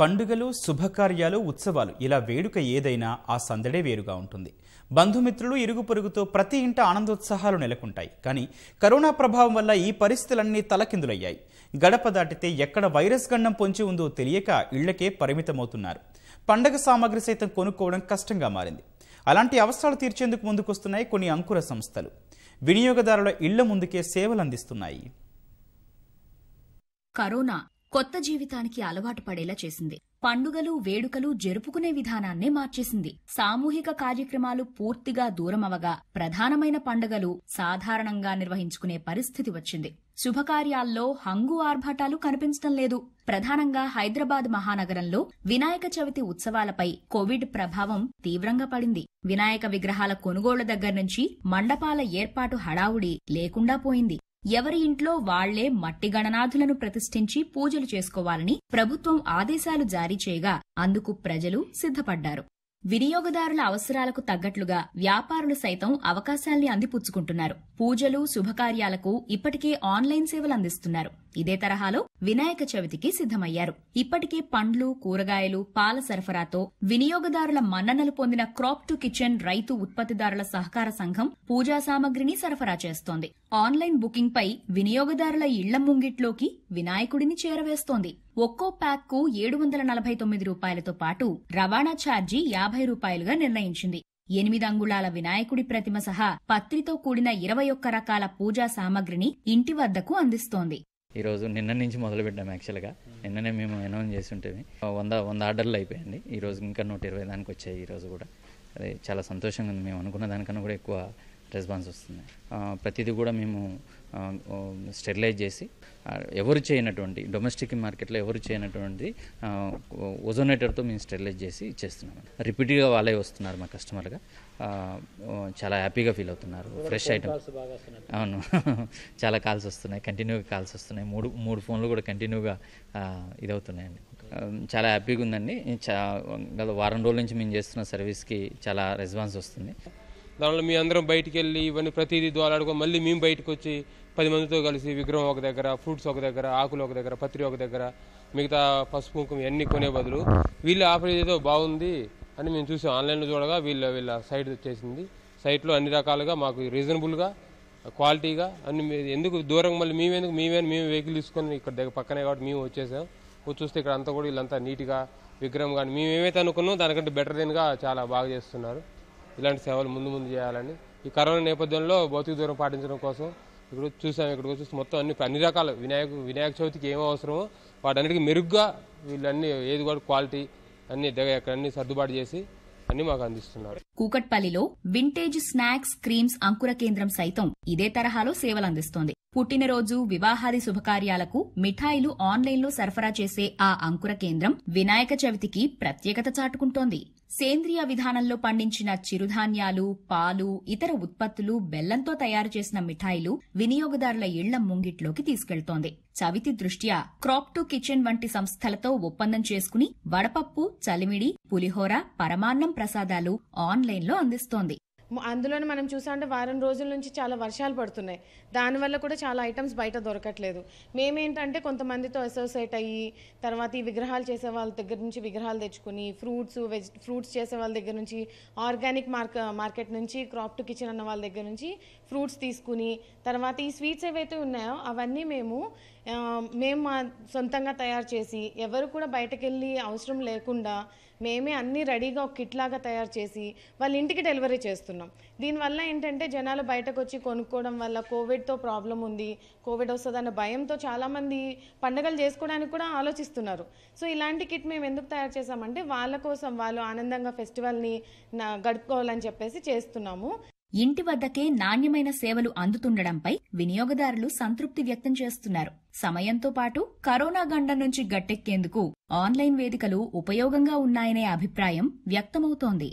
పండుగలు శుభకార్యాలు ఉత్సవాలు ఇలా వేడుక ఏదైనా ఆ సందడే వేరుగా ఉంటుంది బంధుమిత్రులు ఇరుగు పొరుగుతో ప్రతి ఇంట ఆనందోత్సాహాలు నెలకొంటాయి కానీ కరోనా ప్రభావం వల్ల ఈ పరిస్థితులన్నీ తలకిందులయ్యాయి గడప దాటితే ఎక్కడ వైరస్ గండం పొంచి ఉందో తెలియక ఇళ్లకే పరిమితమవుతున్నారు పండగ సామాగ్రి సైతం కొనుక్కోవడం కష్టంగా మారింది అలాంటి అవసరాలు తీర్చేందుకు ముందుకొస్తున్నాయి కొన్ని అంకుర సంస్థలు వినియోగదారుల ఇళ్ల ముందుకే సేవలు అందిస్తున్నాయి కరోనా కొత్త జీవితానికి అలవాటు పడేలా చేసింది పండుగలు వేడుకలు జరుపుకునే విధానాన్నే మార్చేసింది సామూహిక కార్యక్రమాలు పూర్తిగా దూరమవగా ప్రధానమైన పండుగలు సాధారణంగా నిర్వహించుకునే పరిస్థితి వచ్చింది శుభకార్యాల్లో హంగు ఆర్భాటాలు కనిపించడం లేదు ప్రధానంగా హైదరాబాద్ మహానగరంలో వినాయక చవితి ఉత్సవాలపై కోవిడ్ ప్రభావం తీవ్రంగా పడింది వినాయక విగ్రహాల కొనుగోళ్ల దగ్గర నుంచి మండపాల ఏర్పాటు హడావుడి లేకుండా పోయింది ఎవరి ఇంట్లో వాళ్లే మట్టి గణనాథులను ప్రతిష్ఠించి పూజలు చేసుకోవాలని ప్రభుత్వం ఆదేశాలు జారీ చేయగా అందుకు ప్రజలు సిద్ధపడ్డారు వినియోగదారుల అవసరాలకు తగ్గట్లుగా వ్యాపారులు సైతం అవకాశాల్ని అందిపుచ్చుకుంటున్నారు పూజలు శుభకార్యాలకు ఇప్పటికే ఆన్లైన్ సేవలు అందిస్తున్నారు ఇదే తరహాలో వినాయక చవితికి సిద్ధమయ్యారు ఇప్పటికే పండ్లు కూరగాయలు పాల సరఫరాతో వినియోగదారుల మన్ననలు పొందిన క్రాప్ టు కిచెన్ రైతు ఉత్పత్తిదారుల సహకార సంఘం పూజా సామగ్రిని సరఫరా చేస్తోంది ఆన్లైన్ బుకింగ్ పై వినియోగదారుల ఇళ్ల ముంగిట్లోకి వినాయకుడిని చేరవేస్తోంది ఒక్కో ప్యాక్ కు ఏడు వందల నలభై తొమ్మిది రూపాయలతో పాటు రవాణా ఛార్జీ యాభై రూపాయలుగా నిర్ణయించింది ఎనిమిది అంగుళాల వినాయకుడి ప్రతిమ సహా పత్రితో కూడిన ఇరవై ఒక్క రకాల పూజా సామగ్రిని ఇంటి వద్దకు అందిస్తోంది ఈరోజు నిన్న నుంచి మొదలు పెట్టాము యాక్చువల్గా నిన్ననే మేము అనౌన్స్ చేస్తుంటేమి వంద వంద ఆర్డర్లు అయిపోయింది ఈరోజు ఇంకా నూట ఇరవై దానికి వచ్చాయి ఈరోజు కూడా అదే చాలా సంతోషంగా ఉంది మేము అనుకున్న దానికన్నా కూడా ఎక్కువ రెస్పాన్స్ వస్తుంది ప్రతిదీ కూడా మేము స్టెరిలైజ్ చేసి ఎవరు చేయనటువంటి డొమెస్టిక్ మార్కెట్లో ఎవరు చేయనటువంటి ఓజోనేటర్తో మేము స్టెరిలైజ్ చేసి ఇచ్చేస్తున్నాం రిపీట్గా వాళ్ళే వస్తున్నారు మా కస్టమర్గా చాలా హ్యాపీగా ఫీల్ అవుతున్నారు ఫ్రెష్ ఐటమ్ అవును చాలా కాల్స్ వస్తున్నాయి కంటిన్యూగా కాల్స్ వస్తున్నాయి మూడు మూడు ఫోన్లు కూడా కంటిన్యూగా ఇదవుతున్నాయండి చాలా హ్యాపీగా ఉందండి గత వారం రోజుల నుంచి మేము చేస్తున్న సర్వీస్కి చాలా రెస్పాన్స్ వస్తుంది దానిలో మీ అందరం బయటికి వెళ్ళి ఇవన్నీ ప్రతిదీ ద్వారాడుకో మళ్ళీ మేము బయటకు వచ్చి పది మందితో కలిసి విగ్రహం ఒక దగ్గర ఫ్రూట్స్ ఒక దగ్గర ఆకులు ఒక దగ్గర పత్రి ఒక దగ్గర మిగతా పసుపు కుంకుమ ఇవన్నీ కొనే బదులు వీళ్ళు ఆఫర్ ఏదో బాగుంది అని మేము చూసి ఆన్లైన్లో చూడగా వీళ్ళ వీళ్ళ సైట్ వచ్చేసింది సైట్లో అన్ని రకాలుగా మాకు రీజనబుల్గా క్వాలిటీగా అన్ని ఎందుకు దూరం మళ్ళీ మేమెందుకు మేమే మేము వెహికల్ తీసుకొని ఇక్కడ దగ్గర పక్కనే కాబట్టి మేము వచ్చేసాం చూస్తే ఇక్కడ అంతా కూడా వీళ్ళంతా నీట్గా విగ్రహం కానీ మేము ఏమైతే అనుకున్నాం దానికంటే బెటర్ దెన్గా చాలా బాగా చేస్తున్నారు ఇలాంటి సేవలు ముందు ముందు చేయాలని ఈ కరోనా నేపథ్యంలో భౌతిక దూరం పాటించడం కోసం ఇప్పుడు చూసాము ఇక్కడ చూసి మొత్తం అన్ని అన్ని రకాల వినాయక వినాయక చవితికి ఏం అవసరమో వాటన్నిటికీ మెరుగ్గా వీళ్ళన్నీ ఏది కూడా క్వాలిటీ అన్ని దగ్గర అన్ని సర్దుబాటు చేసి అన్ని మాకు అందిస్తున్నారు కూకట్పల్లిలో వింటేజ్ స్నాక్స్ క్రీమ్స్ అంకుర కేంద్రం సైతం ఇదే తరహాలో సేవలు అందిస్తోంది పుట్టినరోజు వివాహాది శుభకార్యాలకు మిఠాయిలు ఆన్లైన్లో సరఫరా చేసే ఆ అంకుర కేంద్రం వినాయక చవితికి ప్రత్యేకత చాటుకుంటోంది సేంద్రియ విధానంలో పండించిన చిరుధాన్యాలు పాలు ఇతర ఉత్పత్తులు బెల్లంతో తయారు చేసిన మిఠాయిలు వినియోగదారుల ఇళ్ల ముంగిట్లోకి తీసుకెళ్తోంది చవితి దృష్ట్యా క్రాప్ టు కిచెన్ వంటి సంస్థలతో ఒప్పందం చేసుకుని వడపప్పు చలిమిడి పులిహోర పరమాన్నం ప్రసాదాలు ఆన్లైన్లో అందిస్తోంది అందులోనే మనం చూసామంటే వారం రోజుల నుంచి చాలా వర్షాలు పడుతున్నాయి దానివల్ల కూడా చాలా ఐటమ్స్ బయట దొరకట్లేదు మేమేంటంటే కొంతమందితో అసోసియేట్ అయ్యి తర్వాత ఈ విగ్రహాలు చేసే వాళ్ళ దగ్గర నుంచి విగ్రహాలు తెచ్చుకుని ఫ్రూట్స్ వెజ్ ఫ్రూట్స్ చేసే వాళ్ళ దగ్గర నుంచి ఆర్గానిక్ మార్క మార్కెట్ నుంచి క్రాప్ టు కిచెన్ అన్న వాళ్ళ దగ్గర నుంచి ఫ్రూట్స్ తీసుకుని తర్వాత ఈ స్వీట్స్ ఏవైతే ఉన్నాయో అవన్నీ మేము మేము మా సొంతంగా తయారు చేసి ఎవరు కూడా బయటకెళ్ళి అవసరం లేకుండా మేమే అన్నీ రెడీగా ఒక కిట్ లాగా తయారు చేసి వాళ్ళ ఇంటికి డెలివరీ చేస్తున్నాం చూస్తున్నాం దీనివల్ల ఏంటంటే జనాలు బయటకు వచ్చి కొనుక్కోవడం వల్ల కోవిడ్తో ప్రాబ్లం ఉంది కోవిడ్ వస్తుందన్న భయంతో చాలామంది పండుగలు చేసుకోవడానికి కూడా ఆలోచిస్తున్నారు సో ఇలాంటి కిట్ మేము ఎందుకు తయారు చేసామంటే వాళ్ళ కోసం వాళ్ళు ఆనందంగా ఫెస్టివల్ని గడుపుకోవాలని చెప్పేసి చేస్తున్నాము ఇంటి వద్దకే నాణ్యమైన సేవలు అందుతుండడంపై వినియోగదారులు సంతృప్తి వ్యక్తం చేస్తున్నారు సమయంతో పాటు కరోనా గండం నుంచి గట్టెక్కేందుకు ఆన్లైన్ వేదికలు ఉపయోగంగా ఉన్నాయనే అభిప్రాయం వ్యక్తమవుతోంది